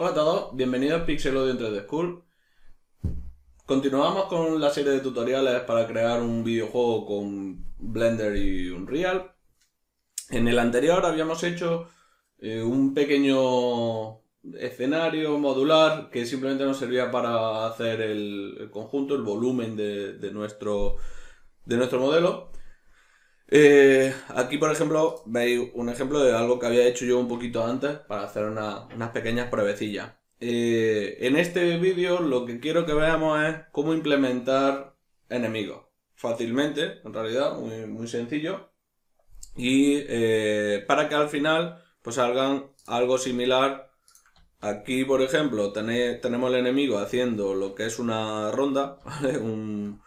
Hola a todos, bienvenidos a Pixel Audio 3 School. Continuamos con la serie de tutoriales para crear un videojuego con Blender y Unreal. En el anterior habíamos hecho eh, un pequeño escenario modular que simplemente nos servía para hacer el, conjunto, el volumen de, nuestro, de nuestro modelo. Eh, aquí, por ejemplo, veis un ejemplo de algo que había hecho yo un poquito antes para hacer unas pequeñas pruebecillas. Eh, en este vídeo lo que quiero que veamos es cómo implementar enemigos. Fácilmente, en realidad, muy, sencillo. Y eh, para que al final pues salgan algo similar. Aquí, por ejemplo, tenemos el enemigo haciendo lo que es una ronda, Un,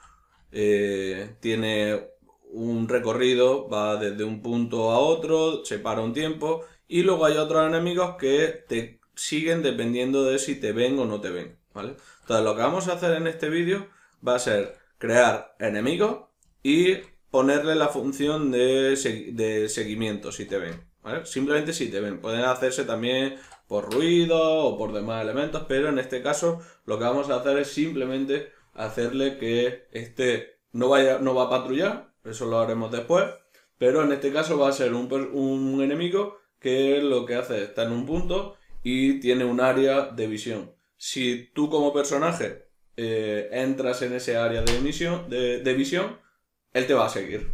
tiene un recorrido, va desde un punto a otro, se para un tiempo y luego hay otros enemigos que te siguen dependiendo de si te ven o no te ven, ¿vale? Entonces lo que vamos a hacer en este vídeo va a ser crear enemigos y ponerle la función de, seguimiento si te ven, Simplemente si te ven, pueden hacerse también por ruido o por demás elementos, pero en este caso lo que vamos a hacer es simplemente hacerle que este no, vaya, no va a patrullar, eso lo haremos después. Pero en este caso va a ser un, enemigo que lo que hace está en un punto y tiene un área de visión. Si tú como personaje eh, entras en ese área de, de, visión, él te va a seguir.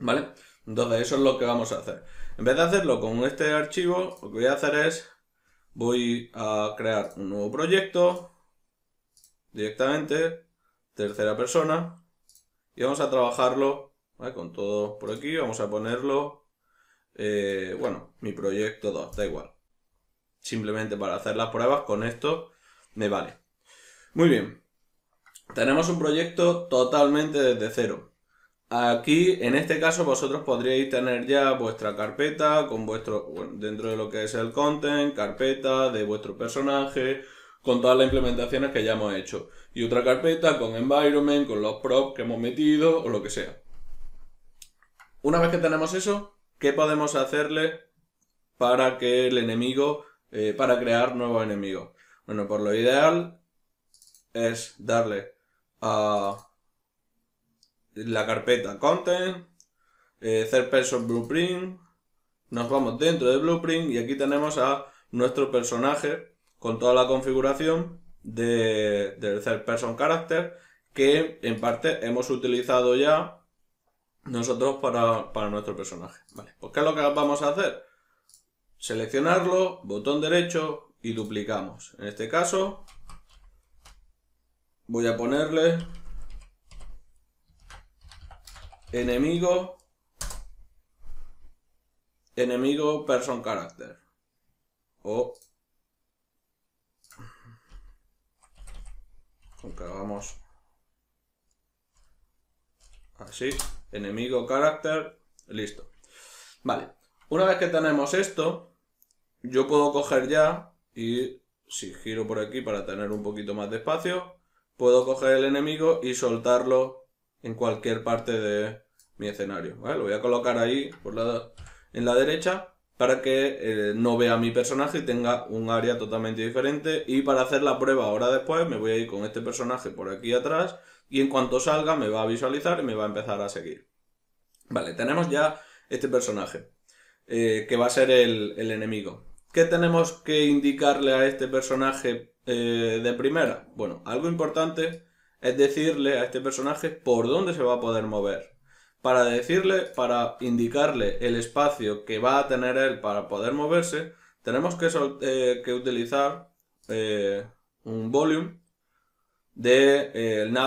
¿Vale? Entonces eso es lo que vamos a hacer. En vez de hacerlo con este archivo, lo que voy a hacer es, voy a crear un nuevo proyecto directamente, tercera persona, y vamos a trabajarlo con todo por aquí, vamos a ponerlo, eh, bueno, mi proyecto 2, da igual. Simplemente para hacer las pruebas con esto me vale. Muy bien, tenemos un proyecto totalmente desde cero. Aquí, en este caso, vosotros podríais tener ya vuestra carpeta con vuestro, dentro de lo que es el content, carpeta de vuestro personaje, con todas las implementaciones que ya hemos hecho. Y otra carpeta con environment, con los props que hemos metido o lo que sea. Una vez que tenemos eso, ¿qué podemos hacerle para que el enemigo, eh, para crear nuevos enemigos? Bueno, por pues lo ideal es darle a la carpeta content, eh, ...hacer third person blueprint, nos vamos dentro de blueprint y aquí tenemos a nuestro personaje con toda la configuración de, del third person character que en parte hemos utilizado ya nosotros para, nuestro personaje. Pues, ¿qué es lo que vamos a hacer? Seleccionarlo, botón derecho y duplicamos. En este caso voy a ponerle enemigo enemigo person character o aunque hagamos así, enemigo carácter, listo. Vale, una vez que tenemos esto, yo puedo coger ya y si giro por aquí para tener un poquito más de espacio, puedo coger el enemigo y soltarlo en cualquier parte de mi escenario. ¿vale? Lo voy a colocar ahí por la, en la derecha para que eh, no vea mi personaje y tenga un área totalmente diferente. Y para hacer la prueba ahora después, me voy a ir con este personaje por aquí atrás y en cuanto salga me va a visualizar y me va a empezar a seguir. Vale, tenemos ya este personaje, eh, que va a ser el, enemigo. ¿Qué tenemos que indicarle a este personaje eh, de primera? Bueno, algo importante es decirle a este personaje por dónde se va a poder mover para decirle, para indicarle el espacio que va a tener él para poder moverse, tenemos que, eh, utilizar eh, un volume de eh, el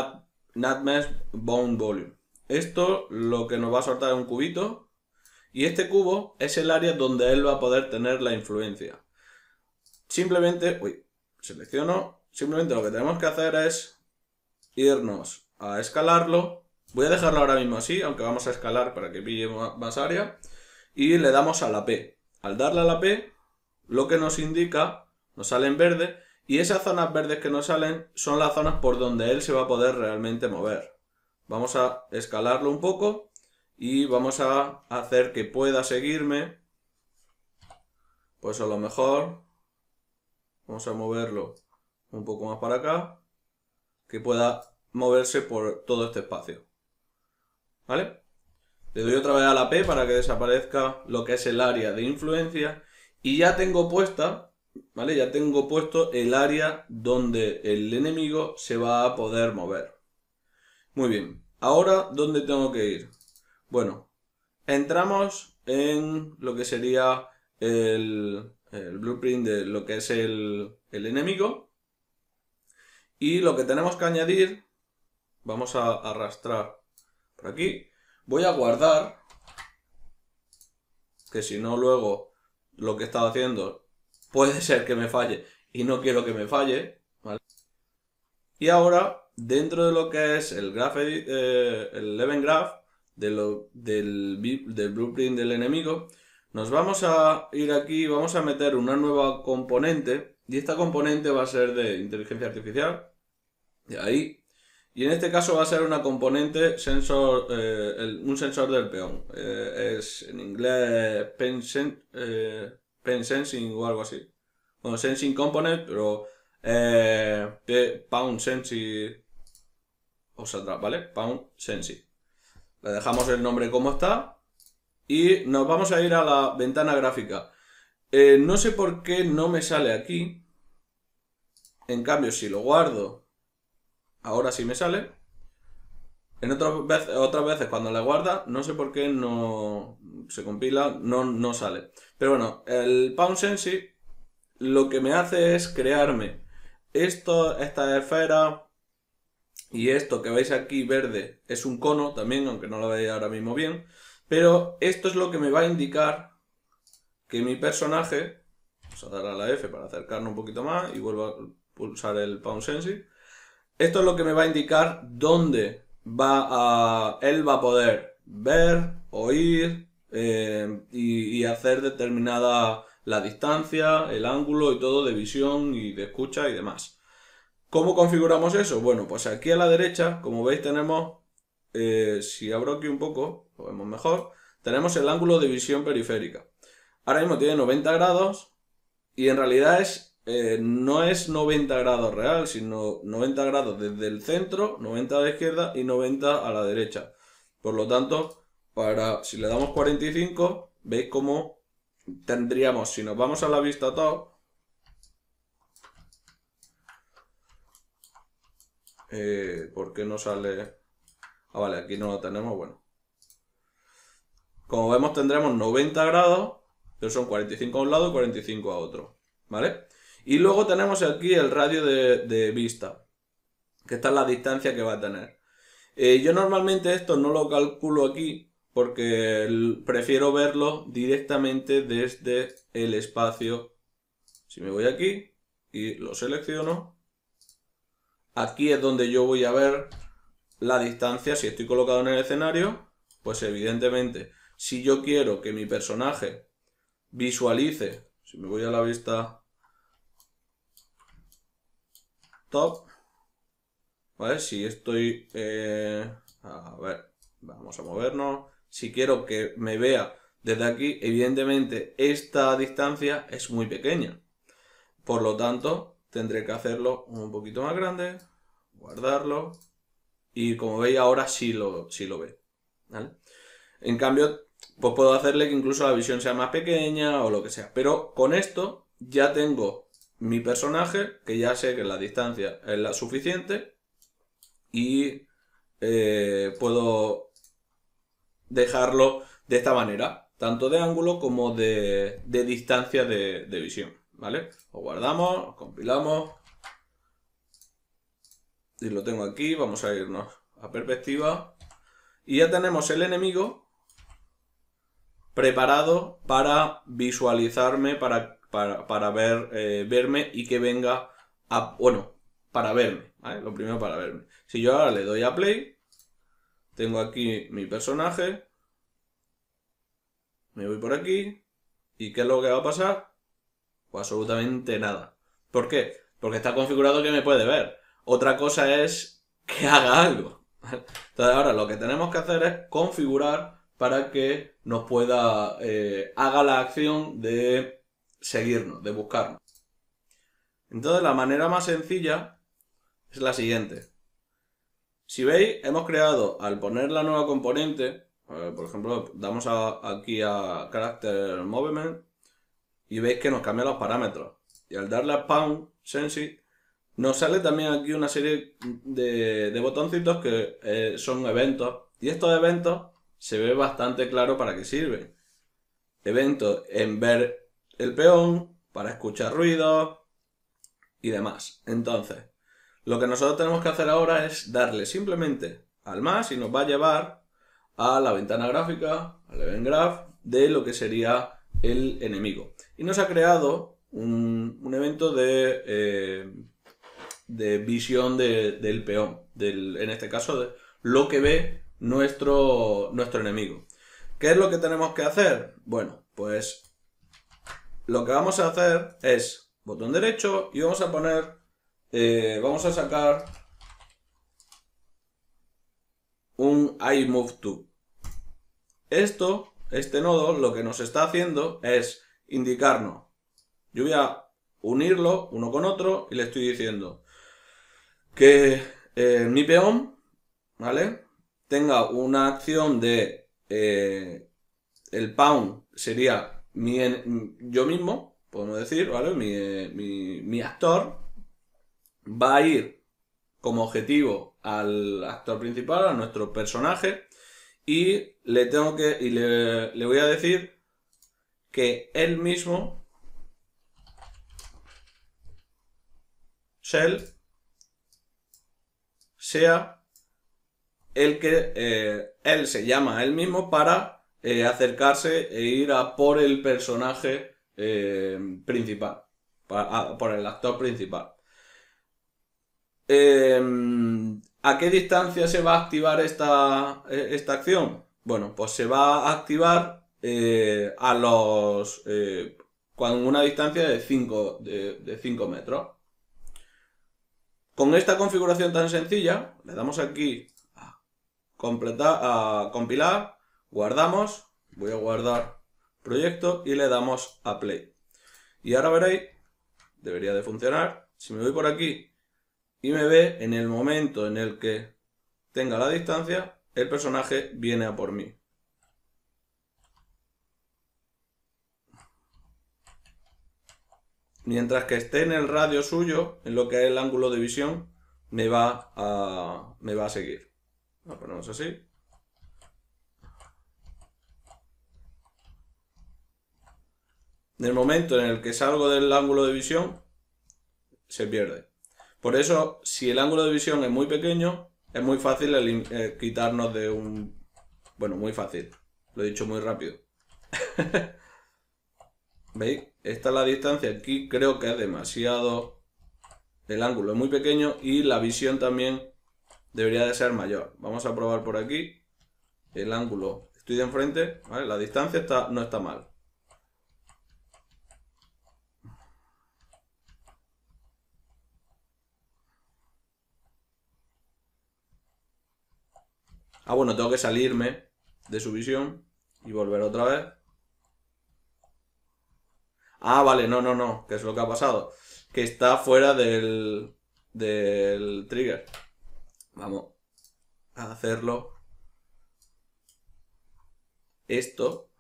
Volume. Esto lo que nos va a soltar es un cubito y este cubo es el área donde él va a poder tener la influencia. Simplemente, uy, selecciono, simplemente lo que tenemos que hacer es irnos a escalarlo Voy a dejarlo ahora mismo así, aunque vamos a escalar para que pille más área. Y le damos a la P. Al darle a la P, lo que nos indica, nos sale en verde, y esas zonas verdes que nos salen son las zonas por donde él se va a poder realmente mover. Vamos a escalarlo un poco y vamos a hacer que pueda seguirme. Pues a lo mejor vamos a moverlo un poco más para acá, que pueda moverse por todo este espacio. ¿Vale? Le doy otra vez a la P para que desaparezca lo que es el área de influencia. Y ya tengo puesta, ¿vale? Ya tengo puesto el área donde el enemigo se va a poder mover. Muy bien. Ahora, ¿dónde tengo que ir? Bueno, entramos en lo que sería el, blueprint de lo que es el, enemigo. Y lo que tenemos que añadir, vamos a arrastrar aquí. Voy a guardar, que si no luego lo que he haciendo puede ser que me falle y no quiero que me falle. Y ahora, dentro de lo que es el graph eh, el Graph, de lo, del, blueprint del enemigo, nos vamos a ir aquí, vamos a meter una nueva componente y esta componente va a ser de inteligencia artificial. De ahí y en este caso va a ser una componente sensor, eh, un sensor del peón. Eh, es en inglés pen, eh, sensing o algo así. Bueno, sensing component, pero pound sensing o sea, ¿vale? Pound sensing. Le dejamos el nombre como está y nos vamos a ir a la ventana gráfica. no sé por qué no me sale aquí. En cambio, si lo guardo Ahora sí me sale. En otras veces, otras veces cuando la guarda, no sé por qué no se compila, no, no sale. Pero bueno, el sensi lo que me hace es crearme esto, esta esfera y esto que veis aquí verde es un cono también, aunque no lo veáis ahora mismo bien. Pero esto es lo que me va a indicar que mi personaje, vamos a dar a la F para acercarnos un poquito más y vuelvo a pulsar el Pound Sensi. Esto es lo que me va a indicar dónde va él va a poder ver, oír eh, y, hacer determinada la distancia, el ángulo y todo de visión y de escucha y demás. ¿Cómo configuramos eso? Bueno, pues aquí a la derecha, como veis, tenemos, eh, si abro aquí un poco, lo vemos mejor, tenemos el ángulo de visión periférica. Ahora mismo tiene 90 grados y en realidad es eh, no es 90 grados real, sino 90 grados desde el centro, 90 a la izquierda y 90 a la derecha. Por lo tanto, para si le damos 45, veis cómo tendríamos, si nos vamos a la vista top, eh, ¿por qué no sale? Ah, vale, aquí no lo tenemos, bueno. Como vemos tendremos 90 grados, pero son 45 a un lado y 45 a otro, ¿vale? Y luego tenemos aquí el radio de, vista, que esta es la distancia que va a tener. Eh, yo normalmente esto no lo calculo aquí porque prefiero verlo directamente desde el espacio. Si me voy aquí y lo selecciono, aquí es donde yo voy a ver la distancia. Si estoy colocado en el escenario, pues evidentemente, si yo quiero que mi personaje visualice, si me voy a la vista top. Si estoy... Eh, a ver, vamos a movernos. Si quiero que me vea desde aquí, evidentemente esta distancia es muy pequeña. Por lo tanto, tendré que hacerlo un poquito más grande, guardarlo. Y como veis ahora sí lo, sí lo ve. En cambio, pues puedo hacerle que incluso la visión sea más pequeña o lo que sea. Pero con esto ya tengo mi personaje, que ya sé que la distancia es la suficiente, y eh, puedo dejarlo de esta manera, tanto de ángulo como de, distancia de, visión, ¿vale? Lo guardamos, compilamos, y lo tengo aquí, vamos a irnos a perspectiva, y ya tenemos el enemigo preparado para visualizarme, para para, ver, eh, verme y que venga a... Bueno, para verme, Lo primero para verme. Si yo ahora le doy a play, tengo aquí mi personaje, me voy por aquí, ¿y qué es lo que va a pasar? Pues absolutamente nada. ¿Por qué? Porque está configurado que me puede ver. Otra cosa es que haga algo. Entonces ahora lo que tenemos que hacer es configurar para que nos pueda, eh, haga la acción de seguirnos, de buscarnos. Entonces la manera más sencilla es la siguiente. Si veis, hemos creado, al poner la nueva componente, por ejemplo, damos aquí a Character Movement y veis que nos cambia los parámetros. Y al darle a Pound Sensi, nos sale también aquí una serie de, botoncitos que eh, son eventos. Y estos eventos se ve bastante claro para qué sirven. Eventos en ver el peón, para escuchar ruido y demás. Entonces, lo que nosotros tenemos que hacer ahora es darle simplemente al más y nos va a llevar a la ventana gráfica, al event graph, de lo que sería el enemigo. Y nos ha creado un, evento de, eh, de visión del peón, en este caso de lo que ve nuestro, nuestro enemigo. ¿Qué es lo que tenemos que hacer? Bueno, pues lo que vamos a hacer es botón derecho y vamos a poner, eh, vamos a sacar un Move to. Esto, este nodo, lo que nos está haciendo es indicarnos. Yo voy a unirlo uno con otro y le estoy diciendo que eh, mi peón, ¿vale? Tenga una acción de... Eh, el pound sería yo mismo, podemos decir, ¿vale? Eh, mi, actor va a ir como objetivo al actor principal, a nuestro personaje, y le tengo que, y le, voy a decir que él mismo, Shell, sea el que eh, él se llama él mismo para eh, acercarse e ir a por el personaje eh, principal, por el actor principal. Em, ¿A qué distancia se va a activar esta, e, acción? Bueno, pues se va a activar eh, a los... con una distancia de 5 de, metros. Con esta configuración tan sencilla, le damos aquí a, completar, a compilar Guardamos, voy a guardar proyecto y le damos a play. Y ahora veréis, debería de funcionar. Si me voy por aquí y me ve, en el momento en el que tenga la distancia, el personaje viene a por mí. Mientras que esté en el radio suyo, en lo que es el ángulo de visión, me va a, me va a seguir. Lo ponemos así. En el momento en el que salgo del ángulo de visión, se pierde. Por eso, si el ángulo de visión es muy pequeño, es muy fácil eh, quitarnos de un... Bueno, muy fácil. Lo he dicho muy rápido. ¿Veis? Esta es la distancia. Aquí creo que es demasiado... El ángulo es muy pequeño y la visión también debería de ser mayor. Vamos a probar por aquí. El ángulo. Estoy de enfrente. La distancia está, no está mal. Ah, bueno, tengo que salirme de su visión y volver otra vez. Ah, vale, no, no, no, que es lo que ha pasado. Que está fuera del, del trigger. Vamos a hacerlo. Esto.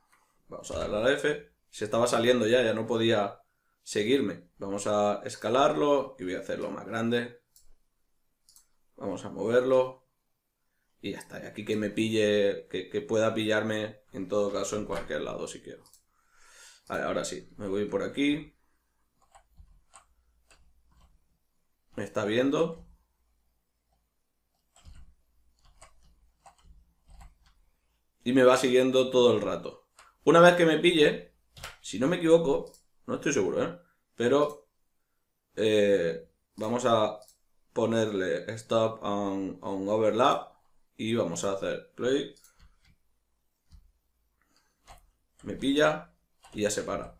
Vamos a darle a la F. Se estaba saliendo ya, ya no podía seguirme. Vamos a escalarlo y voy a hacerlo más grande. Vamos a moverlo. Y ya está, y aquí que me pille, que, pueda pillarme en todo caso en cualquier lado si quiero. ahora sí, me voy por aquí. Me está viendo. Y me va siguiendo todo el rato. Una vez que me pille, si no me equivoco, no estoy seguro, ¿eh? Pero eh, vamos a ponerle stop a un overlap y vamos a hacer play. Me pilla y ya se para.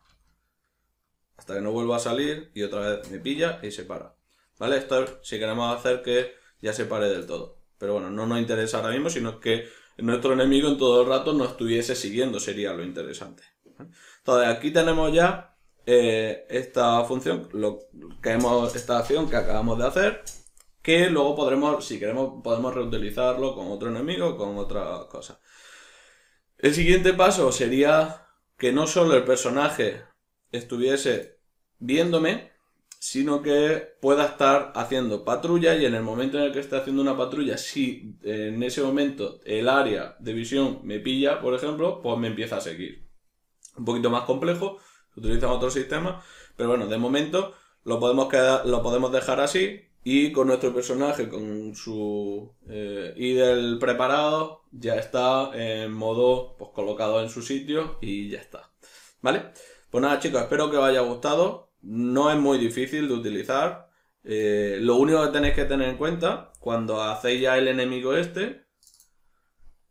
Hasta que no vuelva a salir y otra vez me pilla y se para. ¿Vale? Esto si queremos hacer que ya se pare del todo. Pero bueno, no nos interesa ahora mismo, sino que nuestro enemigo en todo el rato no estuviese siguiendo, sería lo interesante. Entonces aquí tenemos ya eh, esta función, lo que hemos, esta acción que acabamos de hacer, que luego podremos, si queremos, podemos reutilizarlo con otro enemigo, con otra cosa. El siguiente paso sería que no solo el personaje estuviese viéndome, sino que pueda estar haciendo patrulla y en el momento en el que esté haciendo una patrulla, si eh, en ese momento el área de visión me pilla, por ejemplo, pues me empieza a seguir. Un poquito más complejo, utilizan otro sistema pero bueno, de momento lo podemos, lo podemos dejar así y con nuestro personaje, con su eh, preparado, ya está en modo pues, colocado en su sitio y ya está. ¿Vale? Pues nada chicos, espero que os haya gustado. No es muy difícil de utilizar. Eh, lo único que tenéis que tener en cuenta, cuando hacéis ya el enemigo este,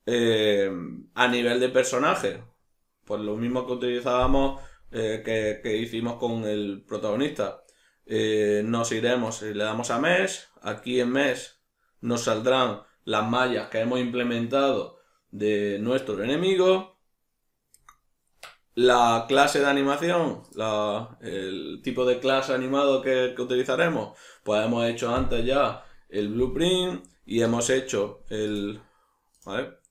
eh, a nivel de personaje, pues lo mismo que utilizábamos, eh, que, que hicimos con el protagonista eh, nos iremos y eh, le damos a mes. Aquí en mes nos saldrán las mallas que hemos implementado de nuestro enemigo. La clase de animación, el tipo de clase animado que, utilizaremos, pues hemos hecho antes ya el blueprint y hemos hecho el,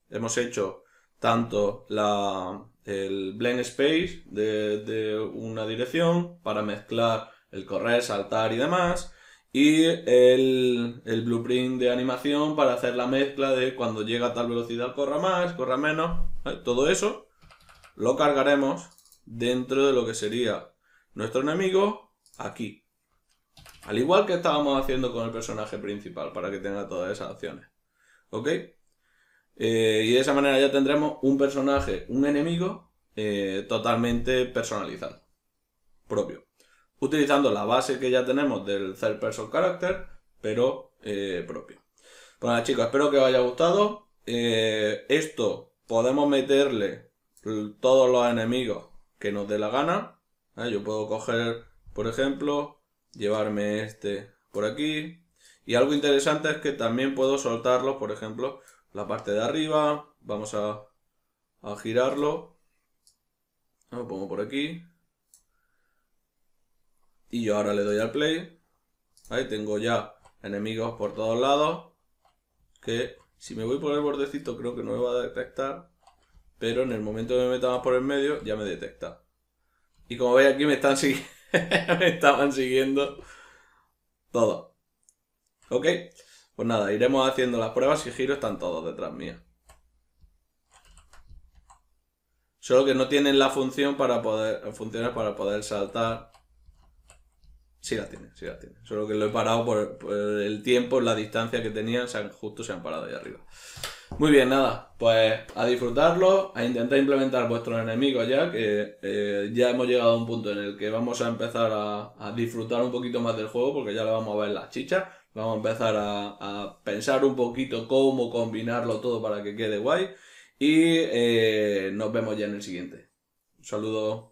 hemos hecho tanto la, el blend space de una dirección para mezclar el correr, saltar y demás. Y el, blueprint de animación para hacer la mezcla de cuando llega a tal velocidad corra más, corra menos. Todo eso lo cargaremos dentro de lo que sería nuestro enemigo aquí. Al igual que estábamos haciendo con el personaje principal para que tenga todas esas acciones. ¿Ok? Eh, y de esa manera ya tendremos un personaje, un enemigo eh, totalmente personalizado. Propio utilizando la base que ya tenemos del third person character, pero eh, propio. Bueno, pues chicos, espero que os haya gustado. Eh, esto podemos meterle todos los enemigos que nos dé la gana. Ah, yo puedo coger, por ejemplo, llevarme este por aquí. Y algo interesante es que también puedo soltarlo, por ejemplo, la parte de arriba. Vamos a, a girarlo. Ah, lo pongo por aquí. Y yo ahora le doy al play. Ahí tengo ya enemigos por todos lados. Que si me voy por el bordecito creo que no me va a detectar. Pero en el momento que me meta más por el medio ya me detecta. Y como veis aquí me están siguiendo. estaban siguiendo todo. Ok. Pues nada, iremos haciendo las pruebas y giro están todos detrás mía. Solo que no tienen la función para poder. funciones para poder saltar Sí la tiene, sí la tiene. Solo que lo he parado por, el tiempo, la distancia que tenían, justo se han parado ahí arriba. Muy bien, nada, pues a disfrutarlo, a intentar implementar vuestros enemigos ya, que eh, ya hemos llegado a un punto en el que vamos a empezar a, disfrutar un poquito más del juego, porque ya le vamos a ver las chichas, vamos a empezar a, pensar un poquito cómo combinarlo todo para que quede guay, y eh, nos vemos ya en el siguiente. Un saludo.